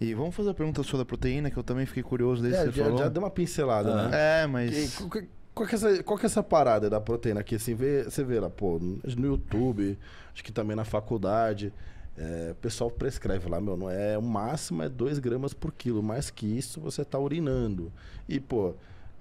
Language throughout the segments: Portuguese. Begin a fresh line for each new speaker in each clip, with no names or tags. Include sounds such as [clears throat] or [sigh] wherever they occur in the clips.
E vamos fazer a pergunta sua da proteína, que eu também fiquei curioso desde é, que você já, falou. Já deu uma pincelada, ah, né? É, mas. E, qual, que é essa, qual que é essa parada da proteína que assim, vê, você vê lá, pô, no YouTube, acho que também na faculdade. É, o pessoal prescreve lá, meu, não é o máximo é 2 gramas por quilo, mais que isso você tá urinando. E, pô,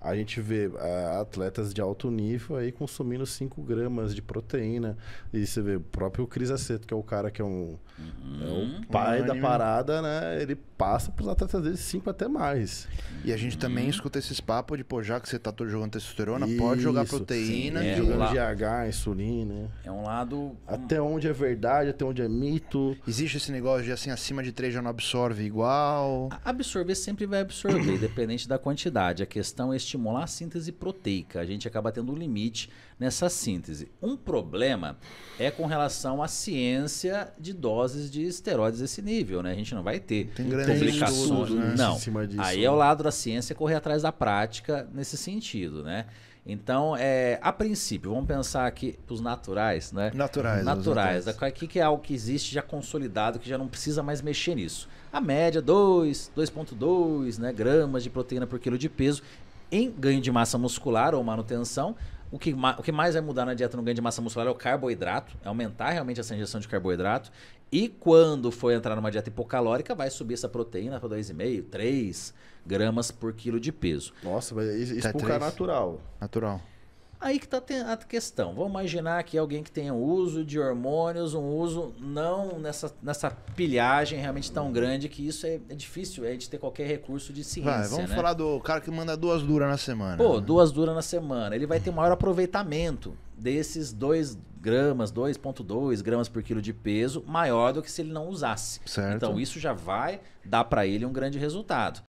a gente vê uh, atletas de alto nível aí consumindo 5 gramas de proteína. E você vê o próprio Cris Aceto, que é o cara que é um uhum.
é o uhum. pai uhum. da parada,
né? Ele passa pros atletas dele 5 até mais. E a gente uhum. também escuta esses papos de, pô, já que você tá jogando testosterona, Isso, pode jogar proteína. Sim, é, jogando GH, insulina. É um lado. Até onde é verdade, até onde é mito. Existe esse negócio de assim, acima de 3 já não absorve igual. Absorver sempre vai absorver, [clears throat] independente
da quantidade. A questão é este estimular a síntese proteica. A gente acaba tendo um limite nessa síntese. Um problema é com relação à ciência de doses de esteroides desse nível, né? A gente não vai ter tem publicações, tudo, né? não. Disso, Aí é o lado da ciência correr atrás da prática nesse sentido, né? Então, é, a princípio, vamos pensar aqui os naturais, né? Naturais. Naturais. O que, que é algo que existe já consolidado, que já não precisa mais mexer nisso? A média, 2, 2,2 né, gramas de proteína por quilo de peso. Em ganho de massa muscular ou manutenção, o que, o que mais vai mudar na dieta no ganho de massa muscular é o carboidrato, é aumentar realmente essa injeção de carboidrato. E quando for entrar numa dieta hipocalórica, vai subir essa proteína para 2,5, 3 gramas por quilo de peso. Nossa, mas isso, isso é natural. Natural. Aí que está a questão. Vamos imaginar que alguém que tenha uso de hormônios, um uso não nessa, nessa pilhagem realmente tão grande que isso é, é difícil é de ter qualquer recurso de ciência. Vai, vamos né? falar
do cara que manda duas duras na semana. Pô, né?
duas duras na semana. Ele vai ter um maior aproveitamento desses 2 gramas, 2,2 gramas por quilo de peso, maior do que se ele não usasse. Certo. Então isso já vai dar para ele um grande resultado.